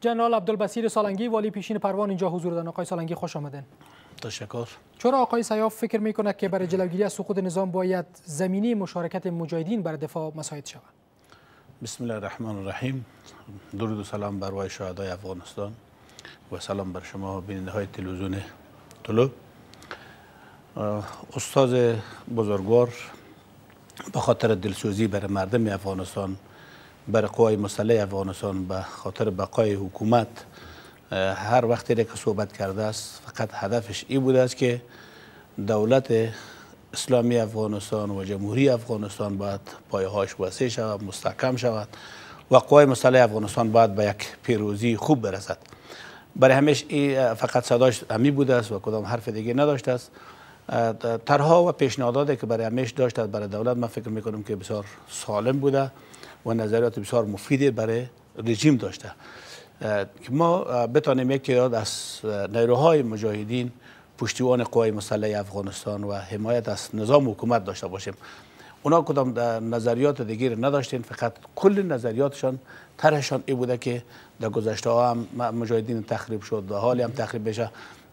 جنرال عبدالبصیر سالنگی والی پیشین پروان اینجا حضور دارن آقای سالنگی خوش آمدین تشکر چرا آقای سیاف فکر میکنه که برای جلوگیری از سقوط نظام باید زمینی مشارکت مجاهدین بر دفاع مساعد شود بسم الله الرحمن الرحیم درود و سلام بر وای شهدای افغانستان و سلام بر شما بیننده های تلویزیون طلو استاد بزرگوار به خاطر دلسوزی برای مردم افغانستان بر قوای مسلح افغانستان به خاطر بقای حکومت هر وقتی که صحبت کرده است فقط هدفش ای بوده است که دولت اسلامی افغانستان و جمهوری افغانستان باید پایهاش وسیع شود مستحکم شود و قوای مسلح افغانستان باید به یک پیروزی خوب برسد برای همیش فقط صداش همی بوده است و کدام حرف دیگه نداشته است ترها و پیشنهاداتی که برای همیش داشت برای دولت من فکر میکنم که بسیار سالم بوده و نظریات بسیار مفیدی برای رژیم داشته که ما بتانیم یک تعداد از نیروهای مجاهدین پشتیوان قوای مسلح افغانستان و حمایت از نظام حکومت داشته باشیم اونا کدام نظریات دیگری نداشتین فقط کل نظریاتشان طرحشان ای بوده که در گذشته ها هم مجاهدین تخریب شد و حالی هم تخریب بشه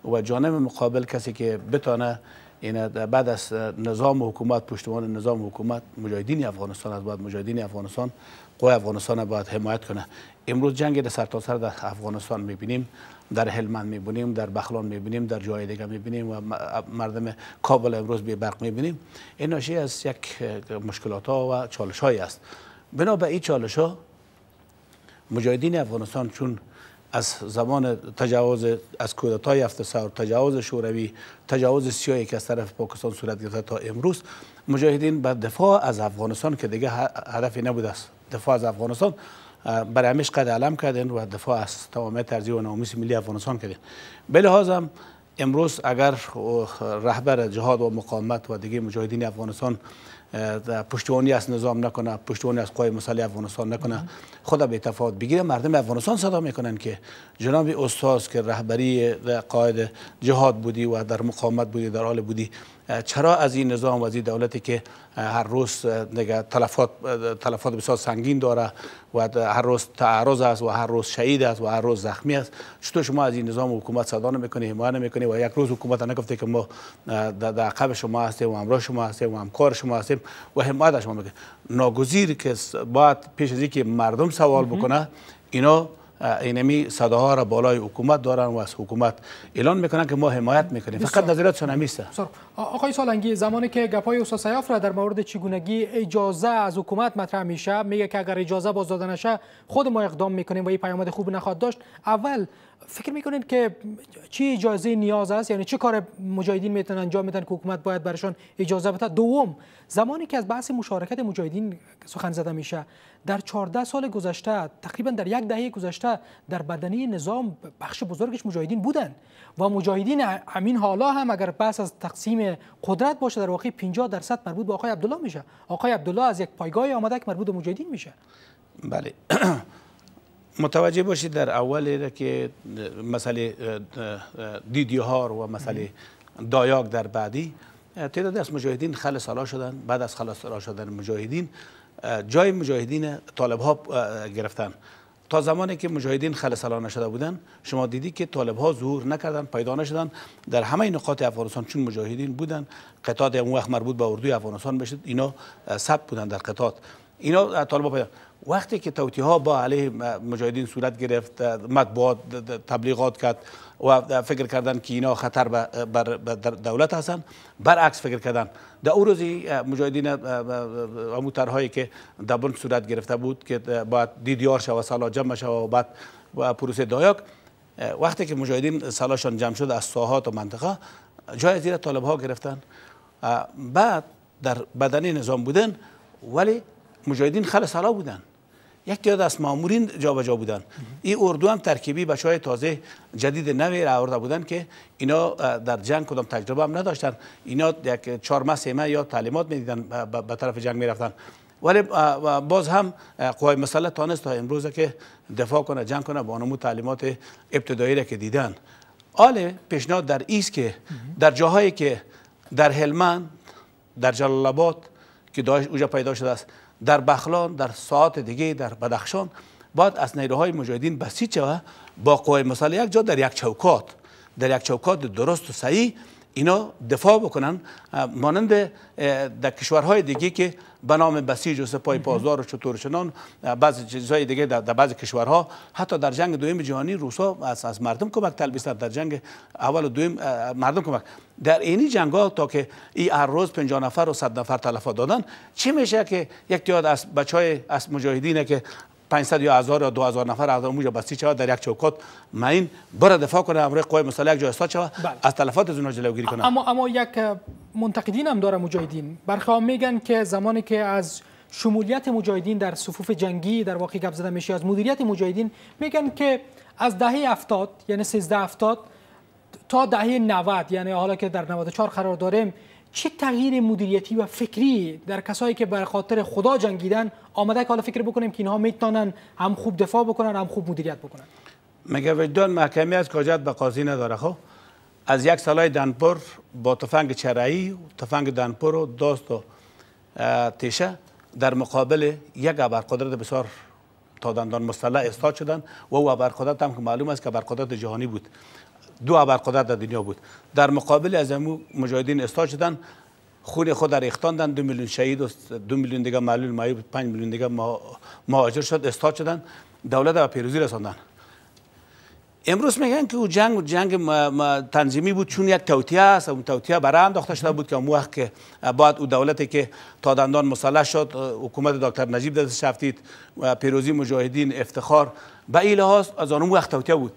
و جانب مقابل کسی که بتانه این بعد از نظام حکومت پشتوان نظام حکومت مجاهدین افغانستان از بعد مجاهدین افغانستان قوی افغانستان باید حمایت کنه امروز جنگ در سرتاسر در افغانستان میبینیم در هلمند میبینیم در بخلان میبینیم در جای دیگه میبینیم و مردم کابل امروز به برق میبینیم این ناشی از یک مشکلات ها و چالش هایی است بنا به این چالش ها مجاهدین افغانستان چون از زمان تجاوز از کودتای هفته سر تجاوز شوروی تجاوز سیایی که از طرف پاکستان صورت گرفته تا امروز مجاهدین به دفاع از افغانستان که دیگه هدفی نبوده است دفاع از افغانستان برای همیش قد علم کردن و دفاع از تمام ترزی و ناموس ملی افغانستان کردن به امروز اگر رهبر جهاد و مقاومت و دیگه مجاهدین افغانستان پشتوانی از نظام نکنه پشتوانی از قوای مسلح افغانستان نکنه خدا به تفاوت بگیره مردم افغانستان صدا میکنن که جناب استاد که رهبری قائد جهاد بودی و در مقاومت بودی در حال بودی چرا از این نظام و از این دولتی که هر روز تلفات تلفات بسیار سنگین داره و هر روز تعرض است و هر روز شهید است و هر روز زخمی است چطور شما از این نظام و حکومت صدا نمیکنی حمایت نمیکنی و یک روز حکومت نگفته که ما در عقب شما هستیم و همراه شما هستیم و همکار شما هستیم و حمایت شما میکنیم ناگزیر که باید پیش از اینکه مردم سوال بکنه اینا اینمی صداها را بالای حکومت دارن و از حکومت اعلان میکنن که ما حمایت میکنیم فقط نظرات شما نیست آقای سالنگی زمانی که گپای استاد سیاف را در مورد چگونگی اجازه از حکومت مطرح میشه میگه که اگر اجازه باز داده نشه خود ما اقدام میکنیم و این پیامد خوب نخواهد داشت اول فکر میکنید که چی اجازه نیاز است یعنی چه کار مجاهدین میتونن انجام میدن که حکومت باید برشان اجازه بده دوم زمانی که از بحث مشارکت مجاهدین سخن زده میشه در 14 سال گذشته تقریبا در یک دهه گذشته در بدنی نظام بخش بزرگش مجاهدین بودن و مجاهدین همین حالا هم اگر بحث از تقسیم قدرت باشه در واقع 50 درصد مربوط به آقای عبدالله میشه آقای عبدالله از یک پایگاه آمده که مربوط به مجاهدین میشه بله متوجه باشید در اول که مسئله دیدیهار و مسئله دایاک در بعدی تعداد از مجاهدین خل سالا شدن بعد از خلاص سالا شدن مجاهدین جای مجاهدین طالب ها گرفتن تا زمانی که مجاهدین خلصلا نشده بودن شما دیدی که طالب ها ظهور نکردن پیدا نشدن در همه نقاط افغانستان چون مجاهدین بودن قطات اون وقت مربوط به اردوی افغانستان بشد اینا ثبت بودن در قطعات اینا طالبا پیدا وقتی که توتی ها با علیه مجاهدین صورت گرفت مطبوعات تبلیغات کرد و فکر کردن که اینا خطر بر دولت هستند برعکس فکر کردن در او روزی مجاهدین امو که دبن صورت گرفته بود که باید دیدیار شد و سالا جمع شد و بعد پروسه دایاک وقتی که مجاهدین سالاشان جمع شد از ساحات و منطقه جای زیر طالب ها گرفتن بعد در بدنی نظام بودن ولی مجاهدین خل حالا بودن یک تعداد از مامورین جابجا بودن این اردو هم ترکیبی بچهای تازه جدید نوی را آورده بودن که اینا در جنگ کدام تجربه هم نداشتن اینا یک چهار ماه سه یا تعلیمات میدیدن به طرف جنگ میرفتن ولی باز هم قوای مسلح تانست تا امروز که دفاع کنه جنگ کنه با نمو تعلیمات ابتدایی را که دیدن آل پیشنهاد در ایست که در جاهایی که در هلمند در جلال که داعش اوجا پیدا شده است در بخلان در ساعت دیگه در بدخشان باید از نیروهای مجاهدین بسیج شوه با قوای مسلح یک جا در یک چوکات در یک چوکات درست و صحیح اینا دفاع بکنن مانند در کشورهای دیگه که به نام بسیج و سپاه پاسدار و چطور چنان بعضی چیزهای دیگه در, در بعضی کشورها حتی در جنگ دوم جهانی روسا از, از مردم کمک تلبیس در جنگ اول و دوم مردم کمک در اینی جنگ ها تا که ای هر روز 50 نفر و صد نفر تلفات دادن چی میشه که یک تعداد از بچهای از مجاهدینه که 500 یا 1000 یا 2000 نفر از اونجا بستی چوا در یک چوکات ماین بر دفاع کنه امر قوی مسلح یک جای استاد چوا بله. از تلفات از اونها جلوگیری کنه اما اما یک منتقدین هم داره مجاهدین برخا میگن که زمانی که از شمولیت مجاهدین در صفوف جنگی در واقع گپ زده میشه از مدیریت مجاهدین میگن که از دهه 70 یعنی 13 70 تا دهه 90 یعنی حالا که در 94 قرار داریم چه تغییر مدیریتی و فکری در کسایی که بر خاطر خدا جنگیدن آمده که حالا فکر بکنیم که اینها میتونن هم خوب دفاع بکنن هم خوب مدیریت بکنن مگه وجدان محکمی از کجات به قاضی نداره خب از یک سالای دنپور با تفنگ چرایی و تفنگ دنپور و داست و تیشه در مقابل یک ابرقدرت بسیار تا دندان مسلح استاد شدن و او ابرقدرت هم که معلوم است که ابرقدرت جهانی بود دو قدرت در دنیا بود در مقابل از امو مجاهدین استاد شدن خون خود در اختاندن دو میلیون شهید و دو میلیون دیگه معلول معیوب پنج میلیون دیگه مهاجر شد استاد شدن دولت به پیروزی رساندن امروز میگن که او جنگ جنگ تنظیمی بود چون یک توطیه است اون توطیه برای انداخته شده بود که اون وقت که بعد او دولتی که تادندان دندان مسلح شد حکومت دکتر نجیب دست شفتید پیروزی مجاهدین افتخار به این از آن وقت توطیه بود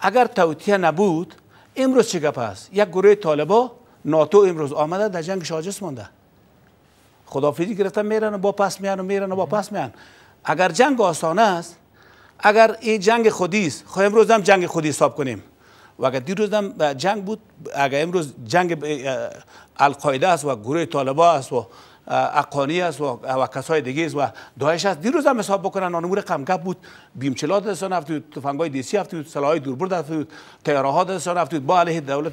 اگر توتیه نبود امروز چه گپ است یک گروه طالبا ناتو امروز آمده در جنگ شاجس مانده خدافیزی گرفته میرن و با پس میان و میرن و با پس میان اگر جنگ آسانه است اگر این جنگ خودی است خب امروز هم جنگ خودی حساب کنیم و اگر دیروز هم جنگ بود اگر امروز جنگ القاعده است و گروه طالبا است و اقانی از و, و کسای دیگه است و داعش است دیروز هم حساب بکنن اون امور بود بیمچلا دستان هفته تفنگای دیسی سی افت سلاحای دوربرد هفته تیاره ها دستان هفته با علیه دولت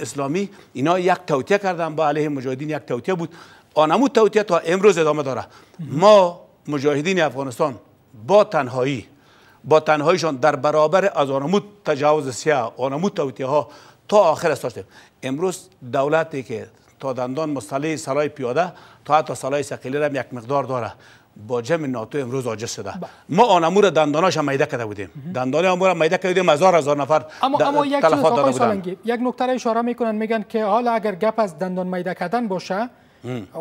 اسلامی اینا یک توطیه کردن با علیه مجاهدین یک توطیه بود آنمو توطیه تا امروز ادامه داره ما مجاهدین افغانستان با تنهایی با تنهاییشان در برابر از آنمو تجاوز سیاه اونمو توتیه ها تا آخر است امروز دولتی که تا دندان مصلی سرای پیاده تا حتی سرای سقیلی را یک مقدار داره با جمع ناتو امروز اوج شده ما آنمور دنداناش هم میده کرده بودیم دندان هم را میده کرده بودیم هزار هزار نفر اما اما یک چیز آقای یک نکته اشاره میکنن میگن که حالا اگر گپ از دندان میده کردن باشه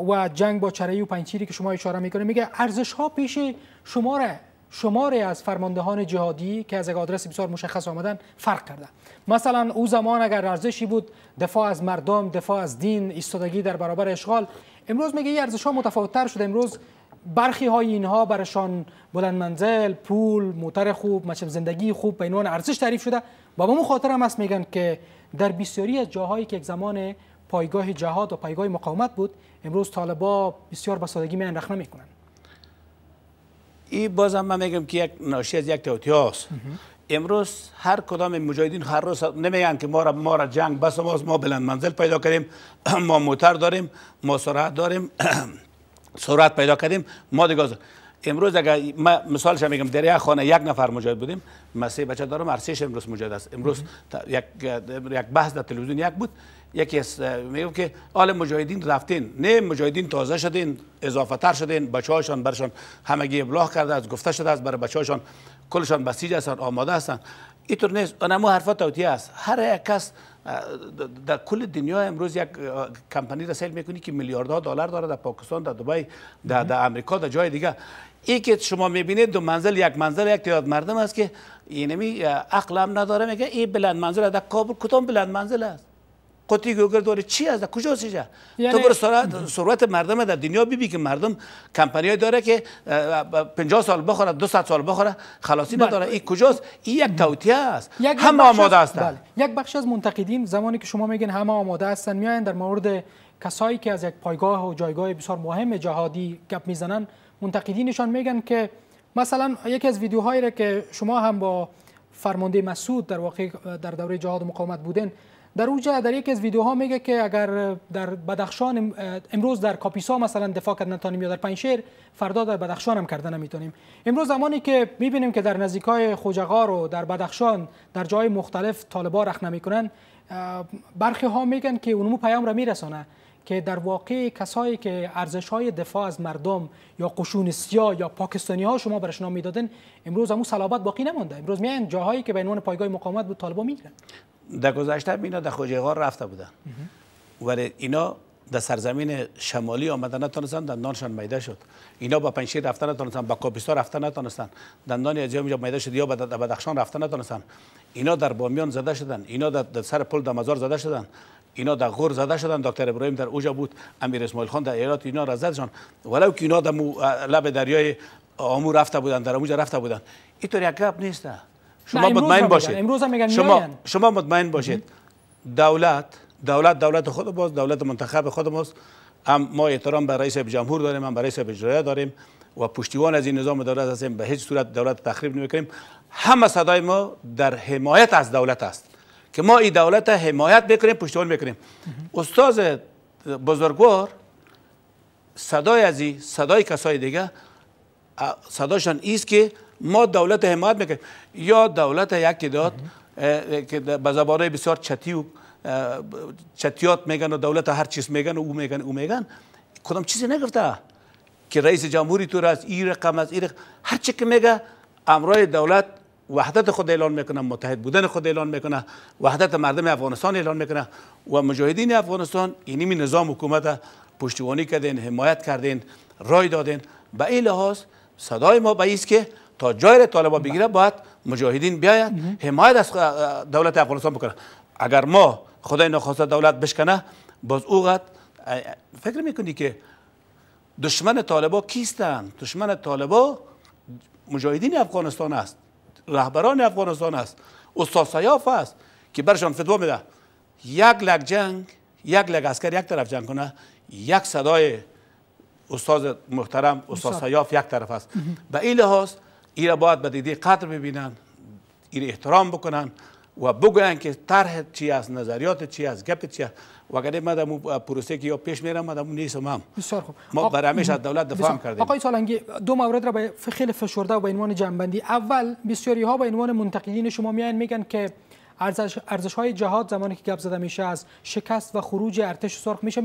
و جنگ با چرایی و پنچیری که شما اشاره میکنه میگه ارزش ها پیش شما را شماره از فرماندهان جهادی که از یک آدرس بسیار مشخص آمدن فرق کرده مثلا او زمان اگر ارزشی بود دفاع از مردم دفاع از دین ایستادگی در برابر اشغال امروز میگه این ارزش ها متفاوت تر شده امروز برخی های اینها برشان بلند منزل پول موتر خوب زندگی خوب به عنوان ارزش تعریف شده با به خاطر هم هست میگن که در بسیاری از جاهایی که یک زمان پایگاه جهاد و پایگاه مقاومت بود امروز طالبا بسیار به سادگی میان رخنه این باز هم من میگم که یک ناشی از یک هاست امروز هر کدام مجاهدین هر روز نمیگن که ما را ما را جنگ بس ما ما بلند منزل پیدا کردیم ما موتر داریم ما سرعت داریم سرعت پیدا کردیم ما دیگه امروز اگر ما مثالش میگم در یک خانه یک نفر مجاهد بودیم سه بچه دارم ارسیش امروز مجاهد است امروز یک یک بحث در تلویزیون یک بود یکی از میگم که آل مجاهدین رفتین نه مجاهدین تازه شدین اضافه تر شدین بچه هاشان برشان همگی ابلاغ کرده از گفته شده است برای بچه کلشان بسیج هستن آماده هستن اینطور نیست مو حرفا توتی است هر یک کس در کل دنیا امروز یک کمپانی را سیل میکنی که میلیاردها دلار داره در پاکستان در دبی در, در امریکا در جای دیگه ای که شما میبینید دو منزل یک منزل یک تعداد مردم است که اینمی عقل نداره میگه این بلند منزل از کابل کدام بلند منزل است قطعی گوگر داره چی از کجا جا یعنی... تو سرعت سرعت مردم در دنیا بیبی که مردم کمپانی داره که 50 سال بخوره 200 سال بخوره خلاصی بله. نداره این کجاست این یک توتیه است همه آماده هستن یک بخش از منتقدین زمانی که شما میگین همه آماده هستن میاین در مورد کسایی که از یک پایگاه و جایگاه بسیار مهم جهادی گپ میزنن منتقدینشان میگن که مثلا یکی از ویدیوهایی را که شما هم با فرمانده مسعود در واقع در دوره جهاد مقاومت بودن در در یکی از ویدیوها میگه که اگر در بدخشان امروز در کاپیسا مثلا دفاع کردن نتانیم یا در پنشیر فردا در بدخشان هم کردن نمیتونیم امروز زمانی که میبینیم که در نزدیکای خوجغار و در بدخشان در جای مختلف طالبان رخ نمیکنن برخی ها میگن که اونمو پیام را میرسانه که در واقع کسایی که ارزش های دفاع از مردم یا قشون سیا یا پاکستانی ها شما برش نام میدادن امروز همون صلابت باقی نمانده امروز میان جاهایی که به عنوان پایگاه مقاومت بود طالبا میگیرن در گذشته اینا در خوجه غار رفته بودن ولی اینا در سرزمین شمالی آمده نتونستن دندانشان میده شد اینا با پنشیر رفته نتونستن با کابیستا رفته نتونستن دندان از میده شد یا به بدخشان رفته نتونستن اینا در بامیان زده شدن اینا در سر پل مزار زده شدن اینا در غور زده شدن دکتر ابراهیم در اوجا بود امیر اسماعیل خان در ایالات اینا را زدشان ولو که اینا در لب دریای آمو رفته بودن در اونجا رفته بودن اینطور یک گپ نیست شما مطمئن باشید امروز میگن شما شما مطمئن باشید دولت دولت دولت خود باز دولت منتخب خود ماست هم ما احترام به رئیس جمهور داریم هم به رئیس اجرایی داریم و پشتیبان از این نظام دولت هستیم به هیچ صورت دولت تخریب نمیکنیم همه صدای ما در حمایت از دولت است که ما این دولت حمایت بکنیم پشتون بکنیم استاد بزرگوار صدای ازی صدای کسای دیگه صداشان ایست که ما دولت حمایت میکنیم یا دولت یکی داد که به زبانه بسیار چتی و چتیات میگن و دولت هر چیز میگن و او میگن او میگن کدام چیزی نگفته که رئیس جمهوری تو را از این رقم از این هر چی که میگه امرای دولت وحدت خود اعلان میکنه متحد بودن خود اعلان میکنه وحدت مردم افغانستان اعلان میکنه و مجاهدین افغانستان اینی می نظام حکومت پشتیبانی کردین حمایت کردین رای دادین به این لحاظ صدای ما به است که تا جای طالبا بگیره باید مجاهدین بیاید حمایت از دولت افغانستان بکنه اگر ما خدای نخواسته دولت بشکنه باز اوقت فکر میکنی که دشمن طالبا کیستن دشمن طالبا مجاهدین افغانستان است رهبران افغانستان است استاد سیاف است که برشان فتوا میده یک لک جنگ یک لک اسکر یک طرف جنگ کنه یک صدای استاد محترم استاد سیاف یک طرف است به این لحاظ ایره باید به دیده قدر ببینن ایره احترام بکنن و بگویند که طرح چی از نظریات چی از؟ گپ چی است اگر ما در پروسه که یا پیش میرم ما نیستم هم بسیار خوب ما آق... برای از دولت دفاع کردیم آقای سالنگی دو مورد را به خیلی فشرده و به عنوان جنبندی اول بسیاری ها به عنوان منتقدین شما میان میگن که ارزش, های جهاد زمانی که گپ زده میشه از شکست و خروج ارتش سرخ میشه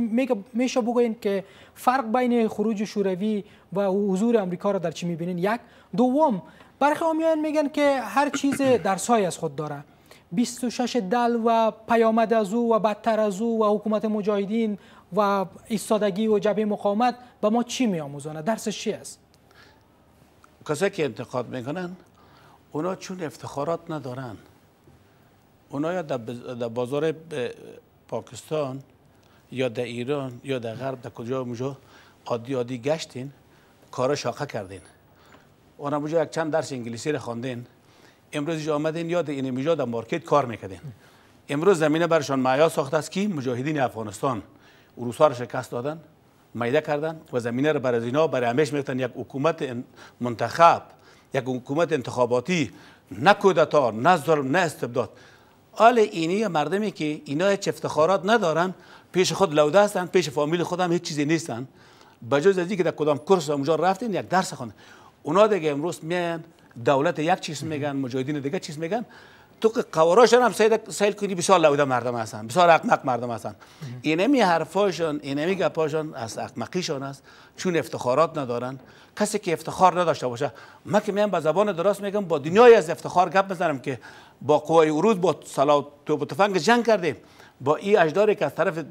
میشه بگوین که فرق بین خروج شوروی و حضور آمریکا را در چی میبینین یک دوم برخی آمیان میگن که هر چیز درسهایی از خود داره 26 دل و پیامد از او و بدتر از او و حکومت مجاهدین و ایستادگی و جبه مقاومت به ما چی میآموزانه درسش چی است کسایی که انتقاد میکنن اونا چون افتخارات ندارن اونا یا در بازار پاکستان یا در ایران یا در غرب در کجا مجا عادی عادی گشتین کارا شاقه کردین اونا مجا یک چند درس انگلیسی رو خواندین امروز آمدین یاد این امیجا در مارکت کار میکردین امروز زمینه برشان معیا ساخته است که مجاهدین افغانستان اروسا را شکست دادن میده کردن و زمینه رو برای اینا برای همیش میفتن یک حکومت منتخب یک حکومت انتخاباتی نه کودتا نه ظلم نه استبداد آل اینی مردمی که اینا هیچ افتخارات ندارن پیش خود لوده هستن پیش فامیل خودم هیچ چیزی نیستن بجز از که در کدام کورس اونجا رفتین یک درس خوندن اونا دیگه امروز میان دولت یک چیز میگن مجاهدین دیگه چیز میگن تو که هم سیل, سیل کنی بسیار لوده مردم هستن بسیار اقمق مردم هستن اینمی اینه اینمی گپاشان از شان است چون افتخارات ندارن کسی که افتخار نداشته باشه من که میام به زبان درست میگم با دنیای از افتخار گپ میزنم که با قوای ورود با سلاح تو و تفنگ جنگ کردیم با این اجداری که از طرف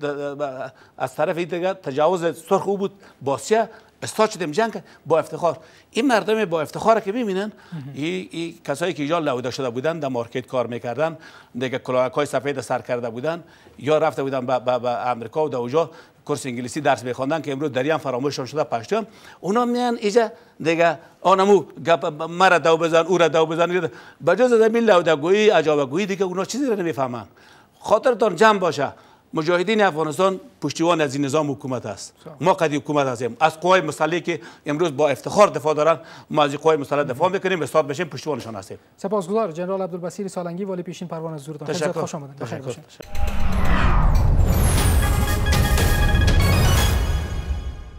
از طرف تجاوز سرخ او بود باسیه استاد شدیم جنگ با افتخار این مردم با افتخار که میبینن این کسایی که یا لوده شده بودن در مارکت کار میکردن دیگه کلاهک های سفید سر کرده بودن یا رفته بودن به امریکا و در اونجا کورس انگلیسی درس میخواندن که امروز دریان فراموش شده پشتیم اونا میان ایجا دیگه آنمو گپ مرا دو بزن او را دو بزن بجز از این لوده گویی عجابه گویی دیگه اونا چیزی رو نمیفهمن خاطرتان جمع باشه مجاهدین افغانستان پشتیبان از این نظام حکومت است ما قدی حکومت هستیم از قوای مسلح که امروز با افتخار دفاع دارن ما از قوای مسلح دفاع میکنیم استاد بشیم پشتیبانشان هستیم سپاسگزار جنرال عبدالبصیر سالنگی والی پیشین پروانه زور خیلی خوش آمدید